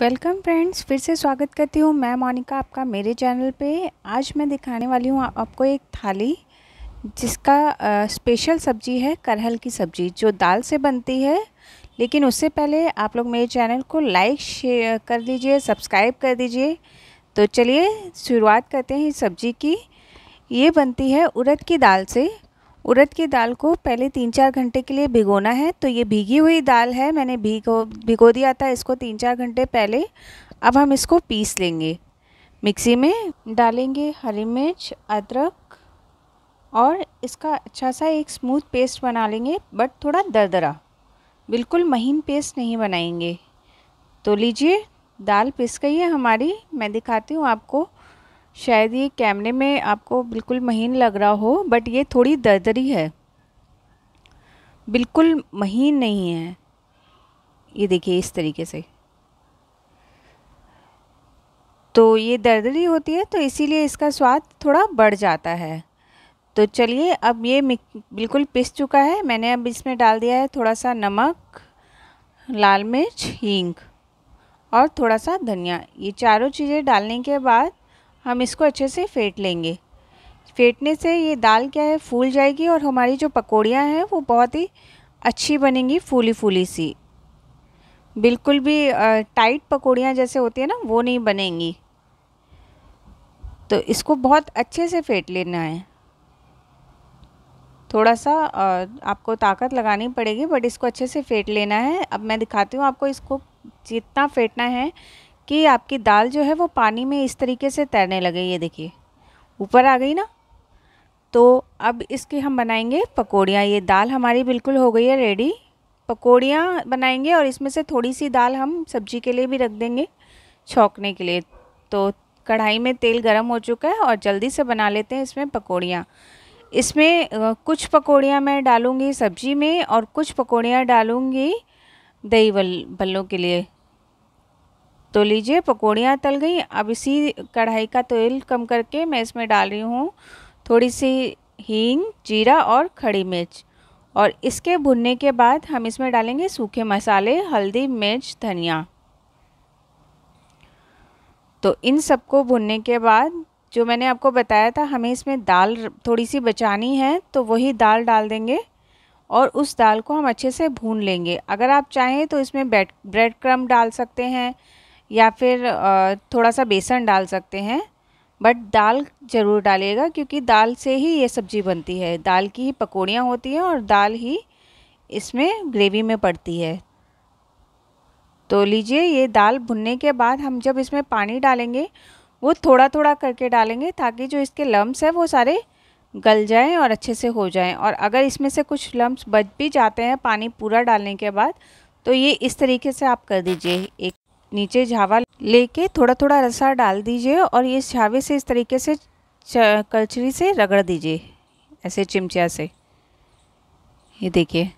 welcome friends फिर से स्वागत करती हूँ मैं मोनिका आपका मेरे चैनल पे आज मैं दिखाने वाली हूँ आपको एक थाली जिसका आ, स्पेशल सब्जी है करहल की सब्जी जो दाल से बनती है लेकिन उससे पहले आप लोग मेरे चैनल को लाइक शेयर कर दीजिए सब्सक्राइब कर दीजिए तो चलिए शुरुआत करते हैं इस सब्जी की ये बनती है उड़द की दाल से उड़द की दाल को पहले तीन चार घंटे के लिए भिगोना है तो ये भीगी हुई दाल है मैंने भिगो भिगो दिया था इसको तीन चार घंटे पहले अब हम इसको पीस लेंगे मिक्सी में डालेंगे हरी मिर्च अदरक और इसका अच्छा सा एक स्मूथ पेस्ट बना लेंगे बट थोड़ा दरदरा बिल्कुल महीन पेस्ट नहीं बनाएंगे तो लीजिए दाल पिस गई है हमारी मैं दिखाती हूँ आपको शायद ये कैमरे में आपको बिल्कुल महीन लग रहा हो बट ये थोड़ी दरदरी है बिल्कुल महीन नहीं है ये देखिए इस तरीके से तो ये दरदरी होती है तो इसीलिए इसका स्वाद थोड़ा बढ़ जाता है तो चलिए अब ये बिल्कुल पिस चुका है मैंने अब इसमें डाल दिया है थोड़ा सा नमक लाल मिर्च हींग और थोड़ा सा धनिया ये चारों चीज़ें डालने के बाद हम इसको अच्छे से फेंट लेंगे फेंटने से ये दाल क्या है फूल जाएगी और हमारी जो पकौड़ियाँ हैं वो बहुत ही अच्छी बनेंगी फूली फूली सी बिल्कुल भी टाइट पकौड़ियाँ जैसे होती है ना वो नहीं बनेंगी तो इसको बहुत अच्छे से फेंट लेना है थोड़ा सा आपको ताकत लगानी पड़ेगी बट इसको अच्छे से फेंट लेना है अब मैं दिखाती हूँ आपको इसको जितना फेंटना है कि आपकी दाल जो है वो पानी में इस तरीके से तैरने लगे ये देखिए ऊपर आ गई ना तो अब इसकी हम बनाएंगे पकौड़ियाँ ये दाल हमारी बिल्कुल हो गई है रेडी पकौड़ियाँ बनाएंगे और इसमें से थोड़ी सी दाल हम सब्जी के लिए भी रख देंगे छोंकने के लिए तो कढ़ाई में तेल गर्म हो चुका है और जल्दी से बना लेते हैं इसमें पकौड़ियाँ इसमें कुछ पकौड़ियाँ मैं डालूँगी सब्जी में और कुछ पकौड़ियाँ डालूँगी दही बल्लों के लिए तो लीजिए पकौड़ियाँ तल गई अब इसी कढ़ाई का तेल कम करके मैं इसमें डाल रही हूँ थोड़ी सी हींग जीरा और खड़ी मिर्च और इसके भुनने के बाद हम इसमें डालेंगे सूखे मसाले हल्दी मिर्च धनिया तो इन सबको भुनने के बाद जो मैंने आपको बताया था हमें इसमें दाल थोड़ी सी बचानी है तो वही दाल डाल देंगे और उस दाल को हम अच्छे से भून लेंगे अगर आप चाहें तो इसमें ब्रेड ब्रेड क्रम डाल सकते हैं या फिर थोड़ा सा बेसन डाल सकते हैं बट दाल ज़रूर डालिएगा क्योंकि दाल से ही ये सब्ज़ी बनती है दाल की ही पकौड़ियाँ होती हैं और दाल ही इसमें ग्रेवी में पड़ती है तो लीजिए ये दाल भुनने के बाद हम जब इसमें पानी डालेंगे वो थोड़ा थोड़ा करके डालेंगे ताकि जो इसके लम्ब्स हैं वो सारे गल जाएं और अच्छे से हो जाएं और अगर इसमें से कुछ लम्ब्स बच भी जाते हैं पानी पूरा डालने के बाद तो ये इस तरीके से आप कर दीजिए एक नीचे झावा लेके थोड़ा थोड़ा रसा डाल दीजिए और ये झावे से इस तरीके से कलछरी से रगड़ दीजिए ऐसे चिमचा से ये देखिए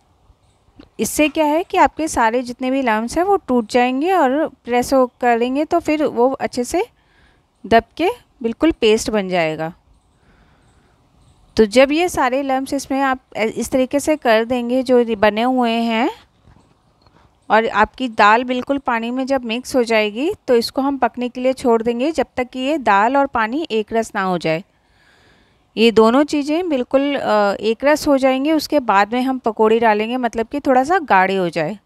इससे क्या है कि आपके सारे जितने भी लम्स हैं वो टूट जाएंगे और प्रेस करेंगे तो फिर वो अच्छे से दब के बिल्कुल पेस्ट बन जाएगा तो जब ये सारे लम्स इसमें आप इस तरीके से कर देंगे जो बने हुए हैं और आपकी दाल बिल्कुल पानी में जब मिक्स हो जाएगी तो इसको हम पकने के लिए छोड़ देंगे जब तक कि ये दाल और पानी एक रस ना हो जाए ये दोनों चीज़ें बिल्कुल एक रस हो जाएंगे उसके बाद में हम पकौड़ी डालेंगे मतलब कि थोड़ा सा गाढ़े हो जाए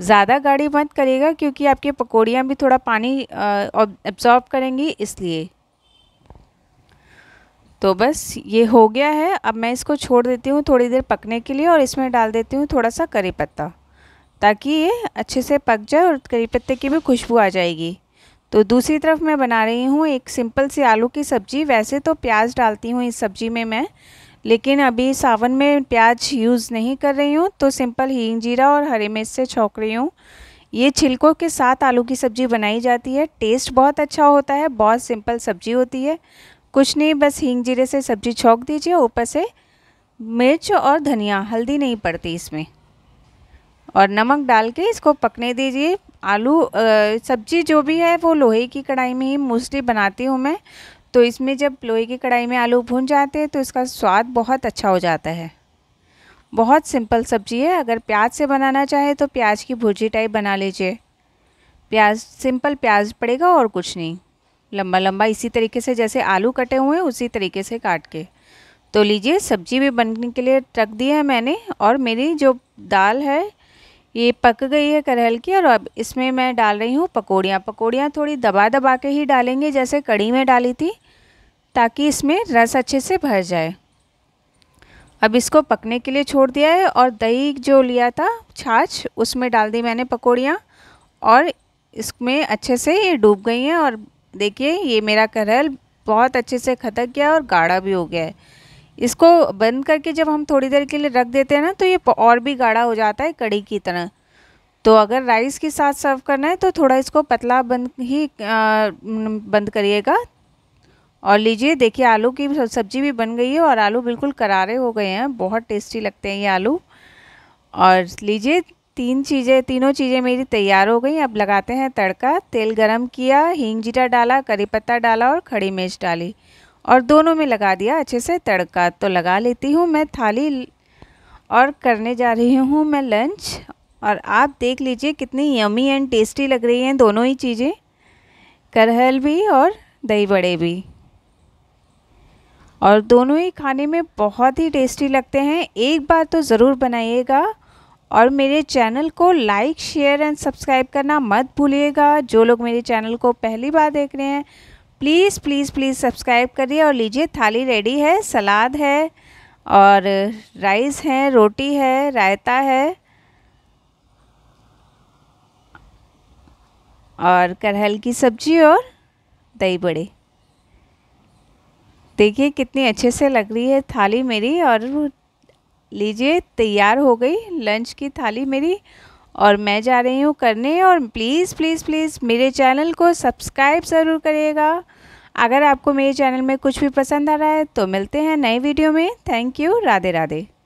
ज़्यादा गाढ़ी मत करेगा क्योंकि आपकी पकौड़ियाँ भी थोड़ा पानी एब्ज़ॉर्ब करेंगी इसलिए तो बस ये हो गया है अब मैं इसको छोड़ देती हूँ थोड़ी देर पकने के लिए और इसमें डाल देती हूँ थोड़ा सा करी पत्ता ताकि ये अच्छे से पक जाए और करी पत्ते की भी खुशबू आ जाएगी तो दूसरी तरफ मैं बना रही हूँ एक सिंपल सी आलू की सब्ज़ी वैसे तो प्याज डालती हूँ इस सब्ज़ी में मैं लेकिन अभी सावन में प्याज यूज़ नहीं कर रही हूँ तो सिंपल हींग जीरा और हरे मिर्च से छोंक रही हूँ ये छिलकों के साथ आलू की सब्ज़ी बनाई जाती है टेस्ट बहुत अच्छा होता है बहुत सिंपल सब्ज़ी होती है कुछ नहीं बस हींग जीरे से सब्ज़ी छोंक दीजिए ऊपर से मिर्च और धनिया हल्दी नहीं पड़ती इसमें और नमक डाल के इसको पकने दीजिए आलू सब्जी जो भी है वो लोहे की कढ़ाई में ही मोस्टली बनाती हूँ मैं तो इसमें जब लोहे की कढ़ाई में आलू भून जाते हैं तो इसका स्वाद बहुत अच्छा हो जाता है बहुत सिंपल सब्जी है अगर प्याज से बनाना चाहे तो प्याज की भुर्जी टाइप बना लीजिए प्याज सिंपल प्याज पड़ेगा और कुछ नहीं लंबा लंबा इसी तरीके से जैसे आलू कटे हुए हैं उसी तरीके से काट के तो लीजिए सब्जी भी बनने के लिए रख दिया है मैंने और मेरी जो दाल है ये पक गई है करहल की और अब इसमें मैं डाल रही हूँ पकौड़ियाँ पकौड़ियाँ थोड़ी दबा दबा के ही डालेंगे जैसे कड़ी में डाली थी ताकि इसमें रस अच्छे से भर जाए अब इसको पकने के लिए छोड़ दिया है और दही जो लिया था छाछ उसमें डाल दी मैंने पकौड़ियाँ और इसमें अच्छे से ये डूब गई हैं और देखिए ये मेरा करहल बहुत अच्छे से खतक गया और गाढ़ा भी हो गया है इसको बंद करके जब हम थोड़ी देर के लिए रख देते हैं ना तो ये और भी गाढ़ा हो जाता है कड़ी की तरह तो अगर राइस के साथ सर्व करना है तो थोड़ा इसको पतला बंद ही आ, बंद करिएगा और लीजिए देखिए आलू की सब्ज़ी भी बन गई है और आलू बिल्कुल करारे हो गए हैं बहुत टेस्टी लगते हैं ये आलू और लीजिए तीन चीज़ें तीनों चीज़ें मेरी तैयार हो गई अब लगाते हैं तड़का तेल गरम किया हींग जीरा डाला करी पत्ता डाला और खड़ी मिर्च डाली और दोनों में लगा दिया अच्छे से तड़का तो लगा लेती हूँ मैं थाली और करने जा रही हूँ मैं लंच और आप देख लीजिए कितनी यमी एंड टेस्टी लग रही हैं दोनों ही चीज़ें करहल भी और दही बड़े भी और दोनों ही खाने में बहुत ही टेस्टी लगते हैं एक बार तो ज़रूर बनाइएगा और मेरे चैनल को लाइक शेयर एंड सब्सक्राइब करना मत भूलिएगा जो लोग मेरे चैनल को पहली बार देख रहे हैं प्लीज़ प्लीज़ प्लीज़ सब्सक्राइब करिए और लीजिए थाली रेडी है सलाद है और राइस है रोटी है रायता है और करहल की सब्जी और दही बड़े देखिए कितनी अच्छे से लग रही है थाली मेरी और लीजिए तैयार हो गई लंच की थाली मेरी और मैं जा रही हूँ करने और प्लीज़ प्लीज़ प्लीज़ मेरे चैनल को सब्सक्राइब ज़रूर करिएगा अगर आपको मेरे चैनल में कुछ भी पसंद आ रहा है तो मिलते हैं नए वीडियो में थैंक यू राधे राधे